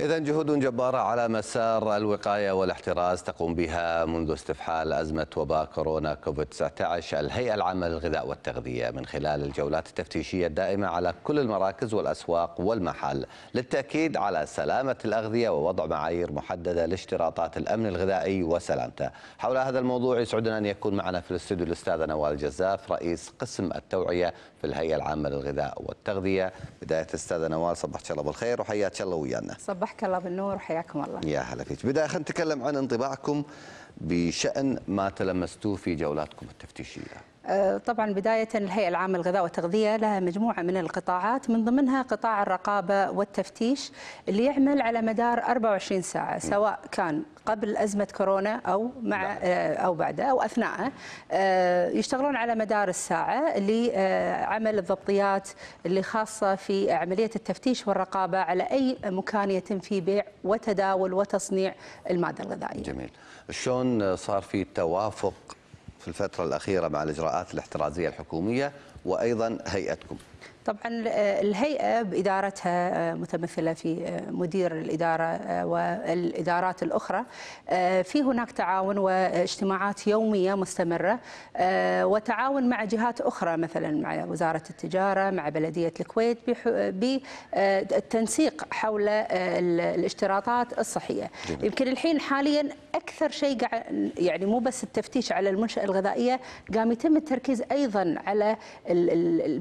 إذا جهود جبارة على مسار الوقاية والاحتراز تقوم بها منذ استفحال أزمة وباء كورونا كوفيد 19 الهيئة العامة للغذاء والتغذية من خلال الجولات التفتيشية الدائمة على كل المراكز والأسواق والمحل للتأكيد على سلامة الأغذية ووضع معايير محددة لاشتراطات الأمن الغذائي وسلامته حول هذا الموضوع يسعدنا أن يكون معنا في الاستوديو الأستاذ نوال الجزاف رئيس قسم التوعية في الهيئة العامة للغذاء والتغذية بداية أستاذ نوال صباحك الله بالخير وحياك الله ويانا صباح صباحك الله بالنور وحياكم الله يا هلا فيك بداية خلينا نتكلم عن انطباعكم بشأن ما تلمستوه في جولاتكم التفتيشية أه، طبعا بداية الهيئة العامة للغذاء والتغذية لها مجموعة من القطاعات من ضمنها قطاع الرقابة والتفتيش اللي يعمل على مدار 24 ساعة سواء كان قبل أزمة كورونا أو مع نعم. أه، أو بعدها أو أثناء أه، يشتغلون على مدار الساعة لعمل الضبطيات اللي خاصة في عملية التفتيش والرقابة على أي مكان يتم فيه بيع وتداول وتصنيع المادة الغذائية. جميل. شلون اظن صار في توافق في الفتره الاخيره مع الاجراءات الاحترازيه الحكوميه وايضا هيئتكم طبعا الهيئه بادارتها متمثله في مدير الاداره والادارات الاخرى في هناك تعاون واجتماعات يوميه مستمره وتعاون مع جهات اخرى مثلا مع وزاره التجاره مع بلديه الكويت بالتنسيق حول الاشتراطات الصحيه يمكن الحين حاليا اكثر شيء يعني مو بس التفتيش على المنشاه الغذائيه قام يتم التركيز ايضا على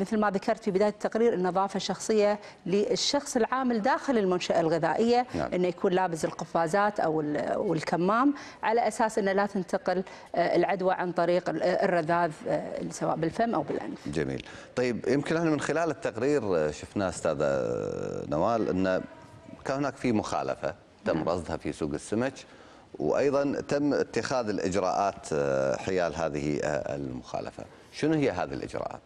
مثل ما ذكرت في بدايه التقرير النظافه الشخصيه للشخص العامل داخل المنشاه الغذائيه نعم. انه يكون لابس القفازات او والكمام على اساس انه لا تنتقل آه، العدوى عن طريق آه، الرذاذ آه، سواء بالفم او بالانف. جميل. طيب يمكن احنا من خلال التقرير شفنا استاذه نوال ان كان هناك في مخالفه تم نعم. رصدها في سوق السمك وايضا تم اتخاذ الاجراءات آه، حيال هذه آه، المخالفه، شنو هي هذه الاجراءات؟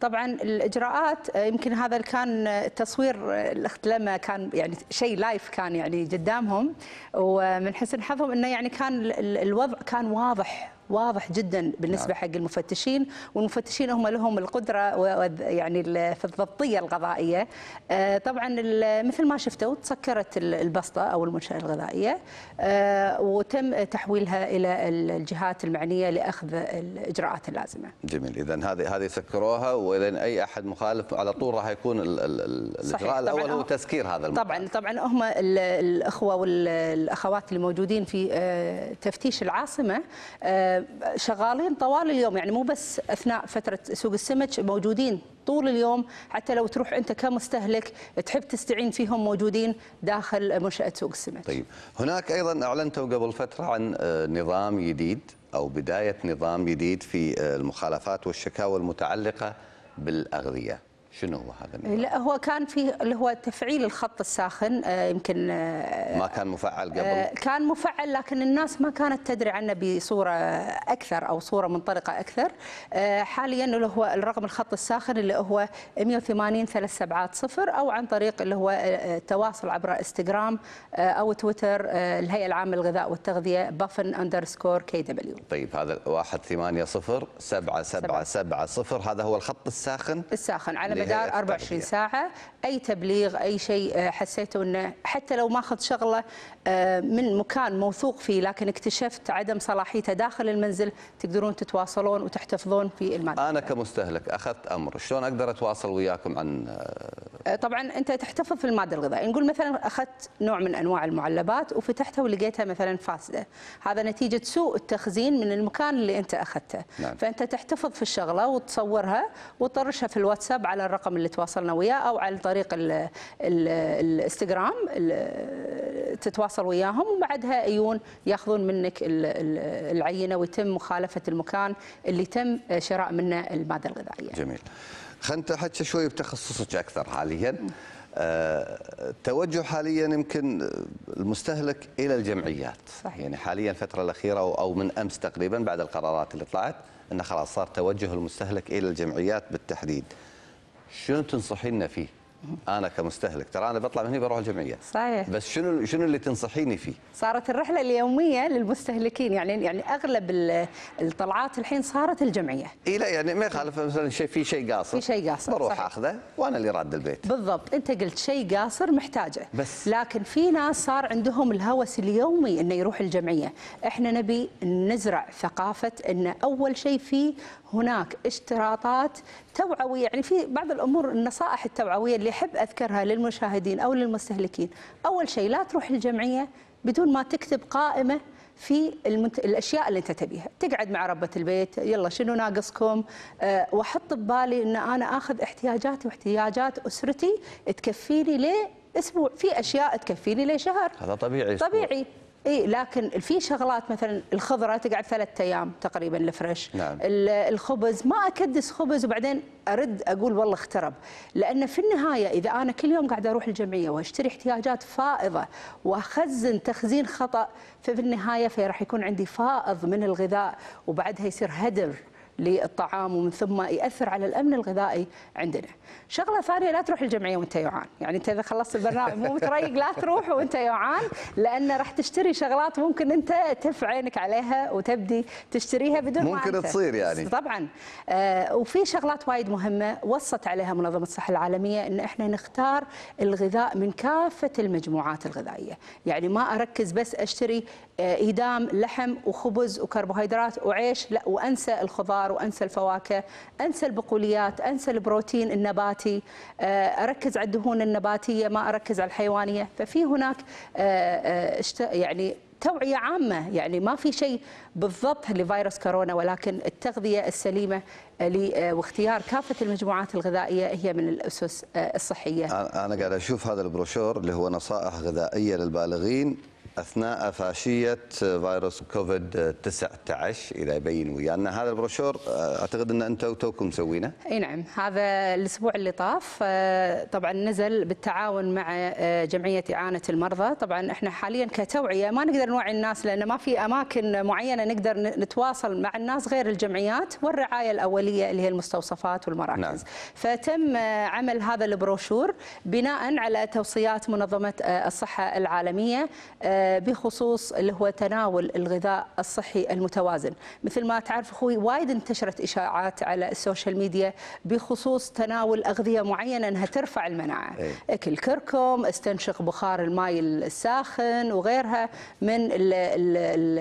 طبعا الاجراءات آه، يمكن هذا كان التصوير الاخت لما كان يعني شيء لايف كان يعني قدامهم ومن حسن حظهم انه يعني كان الوضع كان واضح واضح جدا بالنسبه نعم. حق المفتشين والمفتشين هم لهم القدره يعني في الضبطيه الغذائيه آه، طبعا مثل ما شفتوا تسكرت البسطه او المنشاه الغذائيه آه، وتم تحويلها الى الجهات المعنيه لاخذ الاجراءات اللازمه. جميل اذا هذه هذه سكروها واذا اي احد مخالف على طول راح يكون الاجراء الاول هو تسكير هذا المكان. طبعا طبعا هم الاخوه والاخوات اللي موجودين في آه، تفتيش العاصمه شغالين طوال اليوم يعني مو بس اثناء فتره سوق السمك موجودين طول اليوم حتى لو تروح انت كمستهلك تحب تستعين فيهم موجودين داخل منشاه سوق السمك. طيب هناك ايضا اعلنتوا قبل فتره عن آه، نظام جديد او بدايه نظام جديد في آه، المخالفات والشكاوى المتعلقه بالاغذيه. شنو هو هذا المبرد؟ لا هو كان في اللي هو تفعيل الخط الساخن آه، يمكن آه، ما كان مفعل قبل آه، كان مفعل لكن الناس ما كانت تدري عنه بصوره اكثر او صوره منطلقه اكثر حاليا اللي هو الرقم الخط الساخن اللي هو 180 ثلاث سبعات صفر او عن طريق اللي هو التواصل عبر انستغرام او تويتر الهيئه العامه للغذاء والتغذيه بافن اندرسكور كي دبليو طيب هذا 180 8 هذا هو الخط الساخن الساخن على مدار 24 ساعه اي تبليغ اي شيء آه، حسيتوا انه حتى لو ماخذ شغله آه، من مكان موثوق فيه لكن اكتشفت عدم صلاحيته داخل المنزل تقدرون تتواصلون وتحتفظون في المادة انا كمستهلك اخذت امر شلون اقدر اتواصل وياكم عن آه، آه، طبعا انت تحتفظ في الماده الغذائيه نقول مثلا اخذت نوع من انواع المعلبات وفتحتها ولقيتها مثلا فاسده هذا نتيجه سوء التخزين من المكان اللي انت اخذته نعم. فانت تحتفظ في الشغله وتصورها وتطرشها في الواتساب على الرقم اللي تواصلنا وياه او على طريق الانستغرام تتواصل وياهم وبعدها ايون ياخذون منك العينه ويتم مخالفه المكان اللي تم شراء منه الماده الغذائيه جميل خلينا نتحكى شوي بتخصصك اكثر حاليا التوجه آه، حاليا يمكن المستهلك الى الجمعيات صحيح. يعني حاليا الفتره الاخيره او من امس تقريبا بعد القرارات اللي طلعت انه خلاص صار توجه المستهلك الى الجمعيات بالتحديد شنو تنصحينا فيه انا كمستهلك ترى انا بطلع من هنا بروح الجمعيه صحيح بس شنو شنو اللي تنصحيني فيه صارت الرحله اليوميه للمستهلكين يعني يعني اغلب الطلعات الحين صارت الجمعيه اي لا يعني ما يخالف مثلا شيء في شيء قاصر في شيء قاصر بروح صحيح. اخذه وانا اللي راد البيت بالضبط انت قلت شيء قاصر محتاجه بس لكن في ناس صار عندهم الهوس اليومي انه يروح الجمعيه احنا نبي نزرع ثقافه ان اول شيء في هناك اشتراطات توعويه يعني في بعض الامور النصائح التوعويه اللي احب اذكرها للمشاهدين او للمستهلكين اول شيء لا تروح الجمعيه بدون ما تكتب قائمه في المنت... الاشياء اللي انت تبيها، تقعد مع ربه البيت، يلا شنو ناقصكم؟ أه واحط ببالي ان انا اخذ احتياجاتي واحتياجات اسرتي تكفيني لأسبوع اسبوع في اشياء تكفيني لشهر هذا طبيعي طبيعي اي لكن في شغلات مثلا الخضره تقعد ثلاثة ايام تقريبا الفريش نعم. الخبز ما اكدس خبز وبعدين ارد اقول والله اخترب لان في النهايه اذا انا كل يوم قاعده اروح الجمعيه واشتري احتياجات فائضه واخزن تخزين خطا ففي النهايه راح يكون عندي فائض من الغذاء وبعدها يصير هدر للطعام ومن ثم ياثر على الامن الغذائي عندنا. شغله ثانيه لا تروح الجمعيه وانت جوعان، يعني انت اذا خلصت البرنامج مو متريق لا تروح وانت جوعان لان راح تشتري شغلات ممكن انت تف عينك عليها وتبدي تشتريها بدون ممكن ما ممكن تصير يعني طبعا آه وفي شغلات وايد مهمه وصت عليها منظمه الصحه العالميه ان احنا نختار الغذاء من كافه المجموعات الغذائيه، يعني ما اركز بس اشتري ايدام آه، لحم وخبز وكربوهيدرات وعيش لا وانسى الخضار الخضار وانسى الفواكه انسى البقوليات انسى البروتين النباتي آه، اركز على الدهون النباتيه ما اركز على الحيوانيه ففي هناك آه، آه، يعني توعيه عامه يعني ما في شيء بالضبط لفيروس كورونا ولكن التغذيه السليمه واختيار كافه المجموعات الغذائيه هي من الاسس الصحيه. انا قاعد اشوف هذا البروشور اللي هو نصائح غذائيه للبالغين اثناء فاشيه فيروس كوفيد 19 اذا يبين ويانا هذا البروشور آه، اعتقد ان انتم توكم مسوينه. اي نعم هذا الاسبوع اللي طاف آه، طبعا نزل بالتعاون مع آه، جمعيه اعانه المرضى، طبعا احنا حاليا كتوعيه ما نقدر نوعي الناس لان ما في اماكن معينه نقدر نتواصل مع الناس غير الجمعيات والرعايه الاوليه اللي هي المستوصفات والمراكز. نعم. فتم عمل هذا البروشور بناء على توصيات منظمه الصحه العالميه بخصوص اللي هو تناول الغذاء الصحي المتوازن مثل ما تعرف أخوي وايد انتشرت إشاعات على السوشيال ميديا بخصوص تناول أغذية معينة أنها ترفع المناعة أي. أكل كركم استنشق بخار الماي الساخن وغيرها من الـ الـ الـ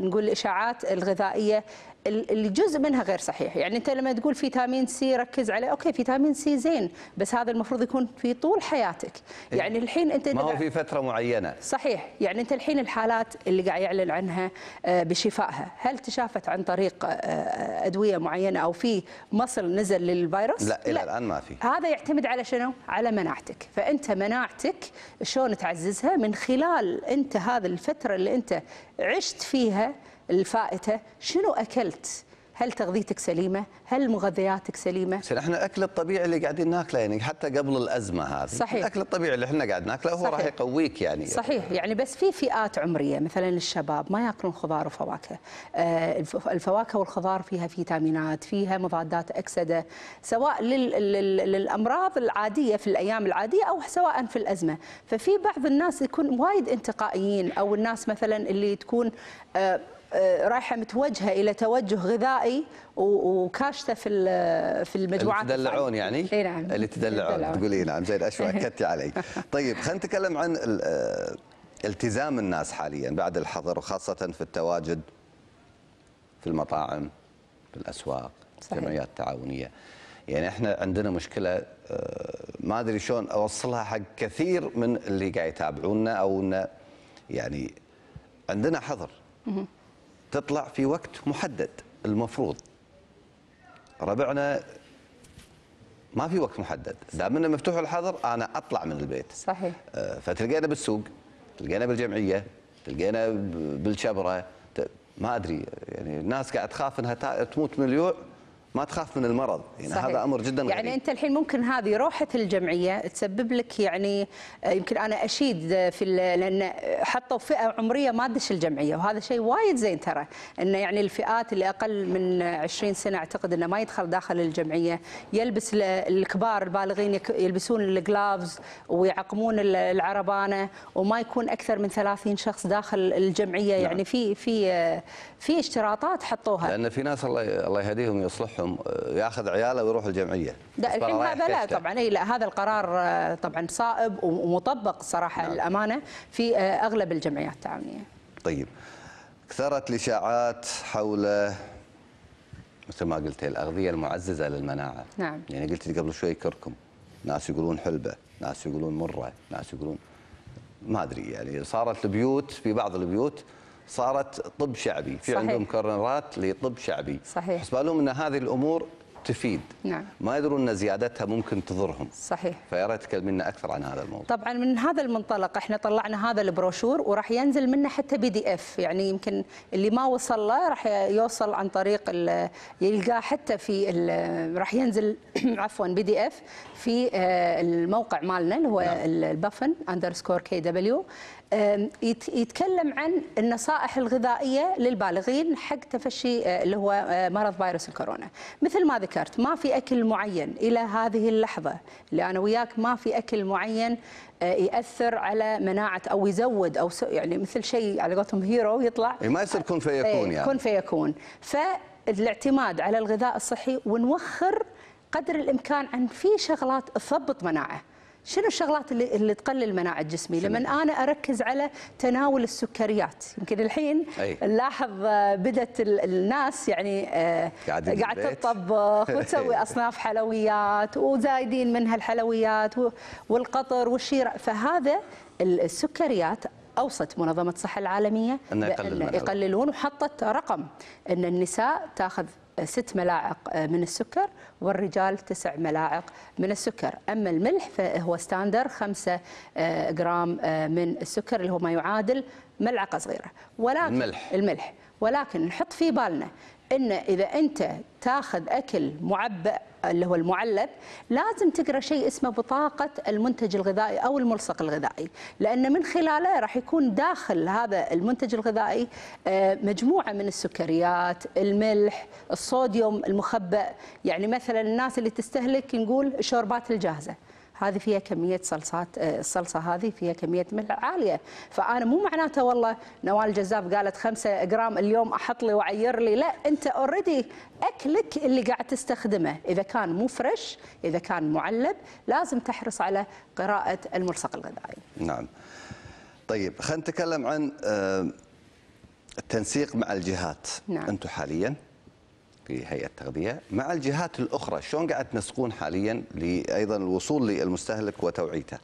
الـ نقول الإشاعات الغذائية اللي جزء منها غير صحيح يعني انت لما تقول فيتامين سي ركز عليه اوكي فيتامين سي زين بس هذا المفروض يكون في طول حياتك إيه. يعني الحين انت ما هو في فتره معينه صحيح يعني انت الحين الحالات اللي قاعد يعلن عنها آه، بشفائها هل تشافت عن طريق آه، آه، ادويه معينه او في مصل نزل للفيروس لا الى الان ما في هذا يعتمد على شنو على مناعتك فانت مناعتك شلون تعززها من خلال انت هذه الفتره اللي انت عشت فيها الفائته شنو اكلت هل تغذيتك سليمه هل مغذياتك سليمه احنا الأكل الطبيعي اللي قاعدين ناكله يعني حتى قبل الازمه هذه صحيح الاكل الطبيعي اللي احنا قاعد ناكله هو راح يقويك يعني صحيح يعني بس في فئات عمريه مثلا الشباب ما ياكلون خضار وفواكه آه، الفواكه والخضار فيها فيتامينات فيها مضادات اكسده سواء للامراض العاديه في الايام العاديه او سواء في الازمه ففي بعض الناس يكون وايد انتقائيين او الناس مثلا اللي تكون آه، آه، رايحه متوجهه الى توجه غذائي وكاشته في في المجموعات اللي تدلعون يعني؟ اي نعم اللي تدلعون تقولي نعم زين اشوى اكدتي علي. طيب خلينا نتكلم عن آه، التزام الناس حاليا بعد الحظر وخاصه في التواجد في المطاعم في الاسواق الجمعيات التعاونيه. يعني احنا عندنا مشكله آه، ما ادري شلون اوصلها حق كثير من اللي قاعد يتابعونا او انه يعني عندنا حظر تطلع في وقت محدد المفروض ربعنا ما في وقت محدد دام انه مفتوح الحظر انا اطلع من البيت صحيح آه، فتلقينا بالسوق تلقينا بالجمعيه تلقينا بالشبره ما ادري يعني الناس قاعد تخاف انها تموت من اليوم ما تخاف من المرض يعني صحيح. هذا امر جدا يعني غريب يعني انت الحين ممكن هذه روحه الجمعيه تسبب لك يعني آه، يمكن انا اشيد في لان حطوا فئه عمريه ما تدش الجمعيه وهذا شيء وايد زين ترى انه يعني الفئات اللي اقل من 20 سنه اعتقد انه ما يدخل داخل الجمعيه يلبس الكبار البالغين يلبسون الجلافز ويعقمون العربانه وما يكون اكثر من 30 شخص داخل الجمعيه يعني نعم. يعني في في آه، في اشتراطات حطوها لان في ناس الله الله يهديهم يصلح يروحهم ياخذ عياله ويروح الجمعيه لا الحين هذا لا طبعا اي لا هذا القرار آه، طبعا صائب ومطبق صراحه نعم. الامانه في آه، اغلب الجمعيات التعاونيه طيب كثرت الاشاعات حول مثل ما قلت الاغذيه المعززه للمناعه نعم يعني قلت قبل شوي كركم ناس يقولون حلبه ناس يقولون مره ناس يقولون ما ادري يعني صارت البيوت في بعض البيوت صارت طب شعبي في صحيح. عندهم كرنرات لطب شعبي صحيح بالهم ان هذه الامور تفيد نعم. ما يدرون ان زيادتها ممكن تضرهم صحيح فيا ريت تكلمينا اكثر عن هذا الموضوع طبعا من هذا المنطلق احنا طلعنا هذا البروشور وراح ينزل منه حتى بي دي اف يعني يمكن اللي ما وصل له راح يوصل عن طريق يلقاه حتى في راح ينزل عفوا بي دي اف في آه، الموقع مالنا اللي هو نعم. البفن اندرسكور كي دبليو يتكلم عن النصائح الغذائيه للبالغين حق تفشي أه، اللي هو أه، مرض فيروس الكورونا مثل ما ذكرت ما في اكل معين الى هذه اللحظه اللي انا وياك ما في اكل معين أه، ياثر على مناعه او يزود او يعني مثل شيء على قولتهم هيرو يطلع إيه، ما يصير كن فيكون إيه، يعني كن فيكون فالاعتماد على الغذاء الصحي ونوخر قدر الامكان عن في شغلات تثبط مناعه شنو الشغلات اللي, اللي تقلل مناعه جسمي؟ لما انا اركز على تناول السكريات، يمكن الحين أي. نلاحظ آه، بدات الناس يعني آه، قاعد تطبخ وتسوي اصناف حلويات وزايدين منها الحلويات والقطر والشيره، فهذا السكريات اوصت منظمه الصحه العالميه أن يقلل يقللون وحطت رقم ان النساء تاخذ ست ملاعق آه، من السكر والرجال تسع ملاعق من السكر أما الملح فهو ستاندر خمسة آه، جرام آه، من السكر اللي هو ما يعادل ملعقة صغيرة ولكن الملح, الملح ولكن نحط في بالنا ان اذا انت تاخذ اكل معبأ اللي هو المعلب لازم تقرا شيء اسمه بطاقه المنتج الغذائي او الملصق الغذائي لان من خلاله راح يكون داخل هذا المنتج الغذائي آه، مجموعه من السكريات الملح الصوديوم المخبأ يعني مثلا الناس اللي تستهلك نقول الشوربات الجاهزه هذه فيها كميه صلصات آه، الصلصه هذه فيها كميه ملح عاليه فانا مو معناته والله نوال الجذاب قالت 5 جرام اليوم احط لي واعير لي لا انت اوريدي اكلك اللي قاعد تستخدمه اذا كان مو فريش اذا كان معلب لازم تحرص على قراءه الملصق الغذائي نعم طيب خلينا نتكلم عن آه، التنسيق مع الجهات نعم. انتم حاليا في هيئه التغذيه مع الجهات الاخرى شلون قاعد تنسقون حاليا ايضا الوصول للمستهلك وتوعيته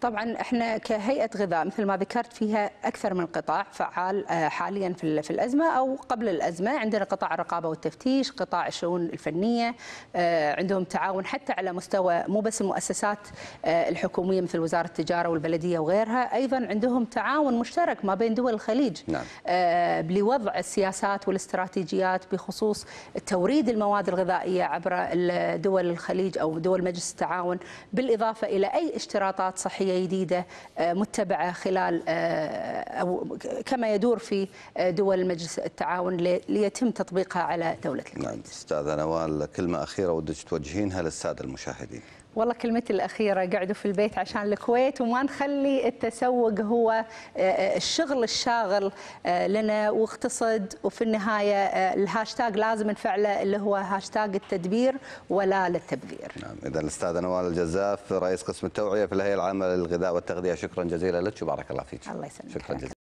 طبعا احنا كهيئه غذاء مثل ما ذكرت فيها اكثر من قطاع فعال آه، حاليا في في الازمه او قبل الازمه عندنا قطاع الرقابه والتفتيش قطاع الشؤون الفنيه آه، عندهم تعاون حتى على مستوى مو بس المؤسسات آه، الحكوميه مثل وزاره التجاره والبلديه وغيرها ايضا عندهم تعاون مشترك ما بين دول الخليج نعم. لوضع السياسات والاستراتيجيات بخصوص توريد المواد الغذائيه عبر دول الخليج او دول مجلس التعاون بالاضافه الى اي اشتراطات صحيه وثائقيه جديده آه، متبعه خلال آه، او كما يدور في آه، دول مجلس التعاون ليتم تطبيقها على دوله الكويت. نعم استاذه نوال كلمه اخيره ودك توجهينها للساده المشاهدين. والله كلمتي الأخيرة قعدوا في البيت عشان الكويت وما نخلي التسوق هو آه، آه، الشغل الشاغل آه، لنا واقتصد وفي النهاية الهاشتاج لازم نفعله اللي هو هاشتاج التدبير ولا للتبذير نعم إذا الأستاذ نوال الجزاف رئيس قسم التوعية في الهيئة العامة للغذاء والتغذية شكرا جزيلا لك وبارك الله فيك الله يسلمك شكرا جزيلا